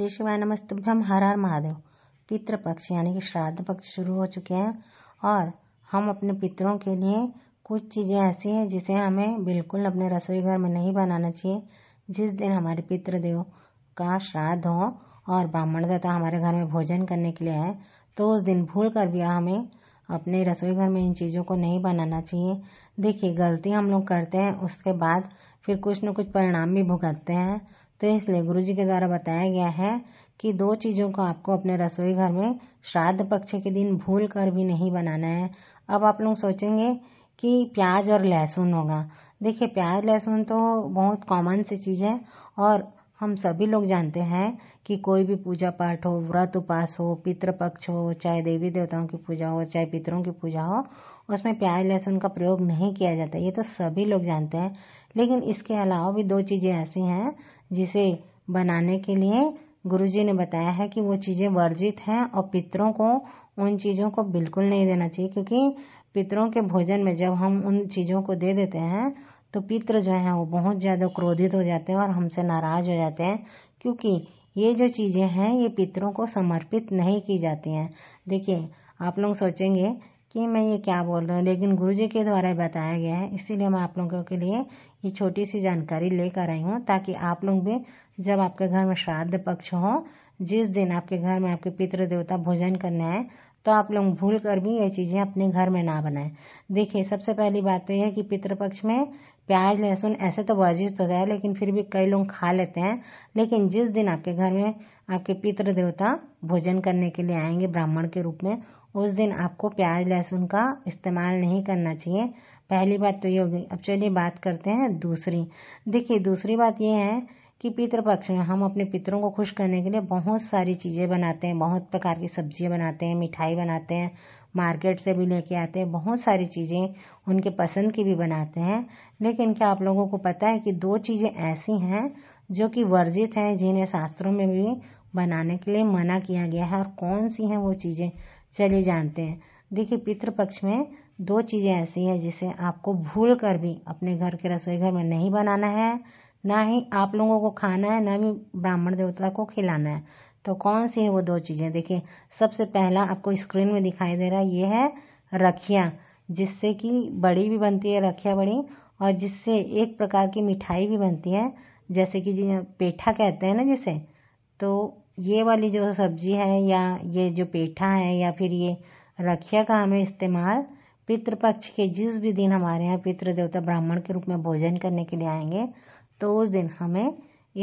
श्री शिवाय नमस्तभ्यम हर हर महादेव पितृपक्ष यानी कि श्राद्ध पक्ष शुरू हो चुके हैं और हम अपने पितरों के लिए कुछ चीज़ें ऐसी हैं जिसे हमें बिल्कुल अपने रसोई घर में नहीं बनाना चाहिए जिस दिन हमारे पितृदेव का श्राद्ध हो और ब्राह्मण देवता हमारे घर में भोजन करने के लिए आए तो उस दिन भूल कर भी हमें अपने रसोई घर में इन चीज़ों को नहीं बनाना चाहिए देखिए गलती हम लोग करते हैं उसके बाद फिर कुछ न कुछ परिणाम भी भुगतते हैं तो इसलिए गुरु जी के द्वारा बताया गया है कि दो चीज़ों को आपको अपने रसोई घर में श्राद्ध पक्ष के दिन भूल कर भी नहीं बनाना है अब आप लोग सोचेंगे कि प्याज और लहसुन होगा देखिए प्याज लहसुन तो बहुत कॉमन सी चीज़ है और हम सभी लोग जानते हैं कि कोई भी पूजा पाठ हो व्रत उपास हो पितृपक्ष हो चाहे देवी देवताओं की पूजा हो चाहे पितरों की पूजा हो उसमें प्याज लहसुन का प्रयोग नहीं किया जाता ये तो सभी लोग जानते हैं लेकिन इसके अलावा भी दो चीज़ें ऐसी हैं जिसे बनाने के लिए गुरुजी ने बताया है कि वो चीज़ें वर्जित हैं और पितरों को उन चीज़ों को बिल्कुल नहीं देना चाहिए क्योंकि पितरों के भोजन में जब हम उन चीज़ों को दे देते हैं तो पितृ जो है वो बहुत ज़्यादा क्रोधित हो जाते हैं और हमसे नाराज़ हो जाते हैं क्योंकि ये जो चीज़ें हैं ये पितरों को समर्पित नहीं की जाती हैं देखिए आप लोग सोचेंगे कि मैं ये क्या बोल रहा हूँ लेकिन गुरु जी के द्वारा बताया गया है इसीलिए मैं आप लोगों के लिए ये छोटी सी जानकारी लेकर आई हूँ ताकि आप लोग भी जब आपके घर में श्राद्ध पक्ष हो जिस दिन आपके घर में आपके पितृ देवता भोजन करने आए तो आप लोग भूल कर भी ये चीज़ें अपने घर में ना बनाएं देखिए सबसे पहली बात तो यह है कि पितृपक्ष में प्याज लहसुन ऐसे तो वर्जिश तो होता है लेकिन फिर भी कई लोग खा लेते हैं लेकिन जिस दिन आपके घर में आपके पितृ देवता भोजन करने के लिए आएंगे ब्राह्मण के रूप में उस दिन आपको प्याज लहसुन का इस्तेमाल नहीं करना चाहिए पहली बात तो ये हो गई अब चलिए बात करते हैं दूसरी देखिए दूसरी बात ये है कि पितृपक्ष में हम अपने पितरों को खुश करने के लिए बहुत सारी चीज़ें बनाते हैं बहुत प्रकार की सब्जियां बनाते हैं मिठाई बनाते हैं मार्केट से भी लेके आते हैं बहुत सारी चीज़ें उनके पसंद की भी बनाते हैं लेकिन क्या आप लोगों को पता है कि दो चीज़ें ऐसी हैं जो कि वर्जित हैं जिन्हें शास्त्रों में भी बनाने के लिए मना किया गया है और कौन सी हैं वो चीज़ें चलिए जानते हैं देखिए पितृपक्ष में दो चीज़ें ऐसी हैं जिसे आपको भूल कर भी अपने घर के रसोई घर में नहीं बनाना है ना ही आप लोगों को खाना है ना ही ब्राह्मण देवता को खिलाना है तो कौन सी है वो दो चीज़ें देखिए सबसे पहला आपको स्क्रीन में दिखाई दे रहा है ये है रखिया जिससे कि बड़ी भी बनती है रखिया बड़ी और जिससे एक प्रकार की मिठाई भी बनती है जैसे कि पेठा कहते हैं ना जिसे तो ये वाली जो सब्जी है या ये जो पेठा है या फिर ये रखिया का हमें इस्तेमाल पितृपक्ष के जिस भी दिन हमारे यहाँ पितृदेवता ब्राह्मण के रूप में भोजन करने के लिए आएंगे तो उस दिन हमें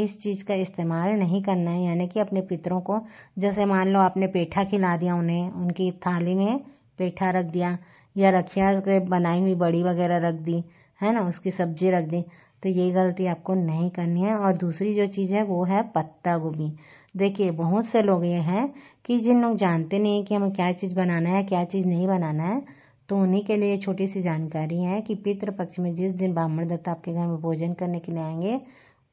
इस चीज़ का इस्तेमाल नहीं करना है यानी कि अपने पितरों को जैसे मान लो आपने पेठा खिला दिया उन्हें उनकी थाली में पेठा रख दिया या रखिया बनाई हुई बड़ी वगैरह रख दी है ना उसकी सब्जी रख दी तो ये गलती आपको नहीं करनी है और दूसरी जो चीज़ है वो है पत्ता गोभी देखिए बहुत से लोग ये हैं कि जिन लोग जानते नहीं कि हमें क्या चीज़ बनाना है क्या चीज़ नहीं बनाना है तो उन्हीं के लिए छोटी सी जानकारी है कि पितृपक्ष में जिस दिन ब्राह्मण दत्ता आपके घर में भोजन करने के लिए आएंगे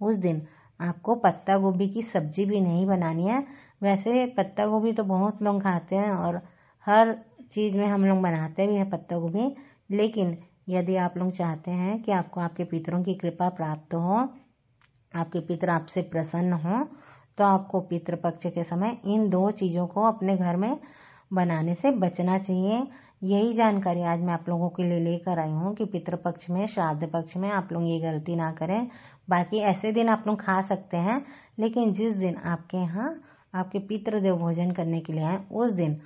उस दिन आपको पत्ता गोभी की सब्जी भी नहीं बनानी है वैसे पत्ता गोभी तो बहुत लोग खाते हैं और हर चीज़ में हम लोग बनाते भी हैं पत्ता गोभी लेकिन यदि आप लोग चाहते हैं कि आपको आपके पितरों की कृपा प्राप्त हो आपके पितर आपसे प्रसन्न हो तो आपको पितृपक्ष के समय इन दो चीज़ों को अपने घर में बनाने से बचना चाहिए यही जानकारी आज मैं आप लोगों के लिए लेकर आई हूँ कि पितृपक्ष में श्राद्ध पक्ष में आप लोग ये गलती ना करें बाकी ऐसे दिन आप लोग खा सकते हैं लेकिन जिस दिन आपके यहाँ आपके पितृदेव भोजन करने के लिए आए उस दिन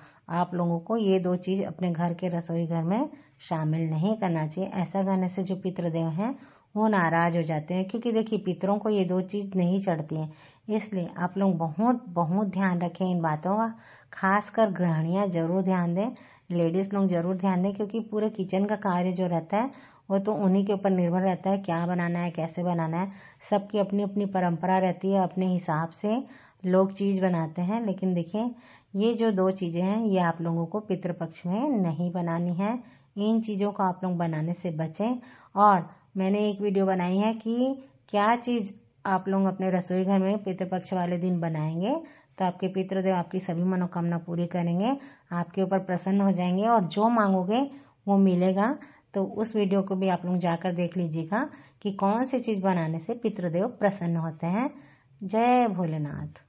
आप लोगों को ये दो चीज़ अपने घर के रसोई घर में शामिल नहीं करना चाहिए ऐसा करने से जो पितृदेव हैं वो नाराज़ हो जाते हैं क्योंकि देखिए पितरों को ये दो चीज़ नहीं चढ़ती हैं इसलिए आप लोग बहुत बहुत ध्यान रखें इन बातों का खासकर गृहणियाँ ज़रूर ध्यान दें लेडीज़ लोग ज़रूर ध्यान दें क्योंकि पूरे किचन का कार्य जो रहता है वो तो उन्हीं के ऊपर निर्भर रहता है क्या बनाना है कैसे बनाना है सबकी अपनी अपनी परंपरा रहती है अपने हिसाब से लोग चीज़ बनाते हैं लेकिन देखिए ये जो दो चीज़ें हैं ये आप लोगों को पितृपक्ष में नहीं बनानी है इन चीज़ों को आप लोग बनाने से बचें और मैंने एक वीडियो बनाई है कि क्या चीज़ आप लोग अपने रसोई घर में पितृपक्ष वाले दिन बनाएंगे तो आपके पितृदेव आपकी सभी मनोकामना पूरी करेंगे आपके ऊपर प्रसन्न हो जाएंगे और जो मांगोगे वो मिलेगा तो उस वीडियो को भी आप लोग जाकर देख लीजिएगा कि कौन सी चीज़ बनाने से पितृदेव प्रसन्न होते हैं जय भोलेनाथ